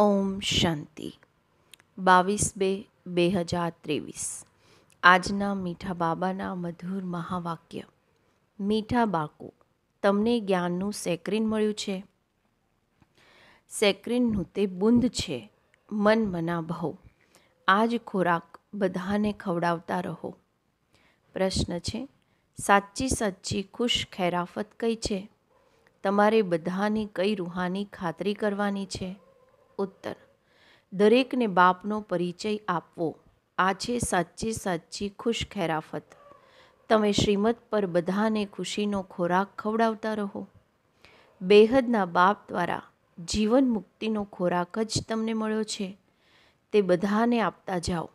ઓમ શાંતિ બાવીસ બે બે હજાર ત્રેવીસ આજના મીઠા બાબાના મધુર મહાવાક્ય મીઠા બાકુ તમને જ્ઞાનનું સેક્રિન મળ્યું છે સેક્રિનનું તે બુંદ છે મન મના ભવ આ ખોરાક બધાને ખવડાવતા રહો પ્રશ્ન છે સાચી સાચી ખુશ ખેરાફત કઈ છે તમારે બધાની કઈ રૂહાની ખાતરી કરવાની છે ઉત્તર દરેકને બાપનો પરિચય આપવો આ છે સાચી સાચી ખુશ ખેરાફત તમે શ્રીમદ પર બધાને ખુશીનો ખોરાક ખવડાવતા રહો બેહદના બાપ દ્વારા જીવન મુક્તિનો ખોરાક જ તમને મળ્યો છે તે બધાને આપતા જાઓ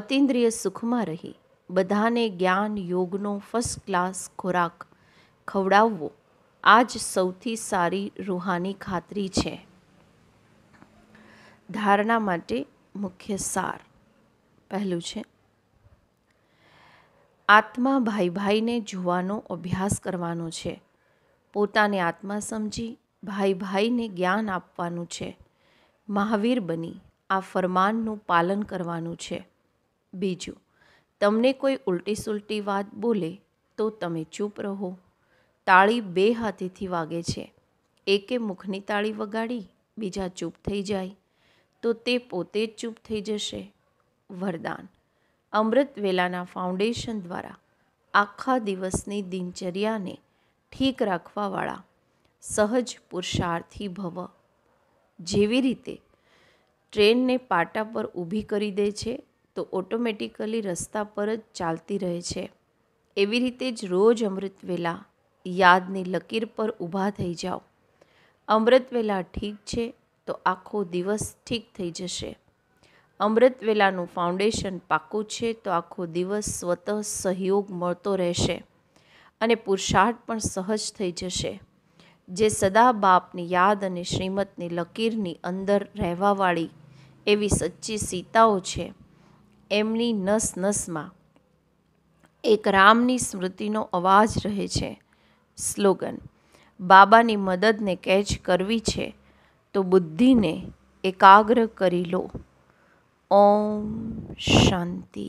અતિન્દ્રિય સુખમાં રહી બધાને જ્ઞાન યોગનો ફર્સ્ટ ક્લાસ ખોરાક ખવડાવવો આ જ સૌથી સારી રૂહાની ખાતરી છે ધારણા માટે મુખ્ય સાર પહેલું છે આત્મા ભાઈ ભાઈને જોવાનો અભ્યાસ કરવાનો છે પોતાને આત્મા સમજી ભાઈ ભાઈને જ્ઞાન આપવાનું છે મહાવીર બની આ ફરમાનનું પાલન કરવાનું છે બીજું તમને કોઈ ઉલટી સુલટી વાત બોલે તો તમે ચૂપ રહો તાળી બે હાથેથી વાગે છે એકે મુખની તાળી વગાડી બીજા ચૂપ થઈ જાય તો તે પોતે જ ચૂપ થઈ જશે વરદાન અમૃત વેલાના ફાઉન્ડેશન દ્વારા આખા દિવસની દિનચર્યાને ઠીક રાખવાવાળા સહજ પુરુષાર્થી ભવ જેવી રીતે ટ્રેનને પાટા પર ઊભી કરી દે છે તો ઓટોમેટિકલી રસ્તા પર જ ચાલતી રહે છે એવી રીતે જ રોજ અમૃત વેલા યાદની લકીર પર ઊભા થઈ જાઓ અમૃત વેલા ઠીક છે તો આખો દિવસ ઠીક થઈ જશે અમૃત વેલાનું ફાઉન્ડેશન પાકું છે તો આખો દિવસ સ્વતઃ સહયોગ મળતો રહેશે અને પુરુષાર્થ પણ સહજ થઈ જશે જે સદા બાપની યાદ અને શ્રીમતની લકીરની અંદર રહેવાવાળી એવી સચ્ચી સીતાઓ છે એમની નસ નસમાં એક રામની સ્મૃતિનો અવાજ રહે છે સ્લોગન બાબાની મદદને કેચ કરવી છે તો બુદ્ધિને એકાગ્ર કરી લો ઓમ શાંતિ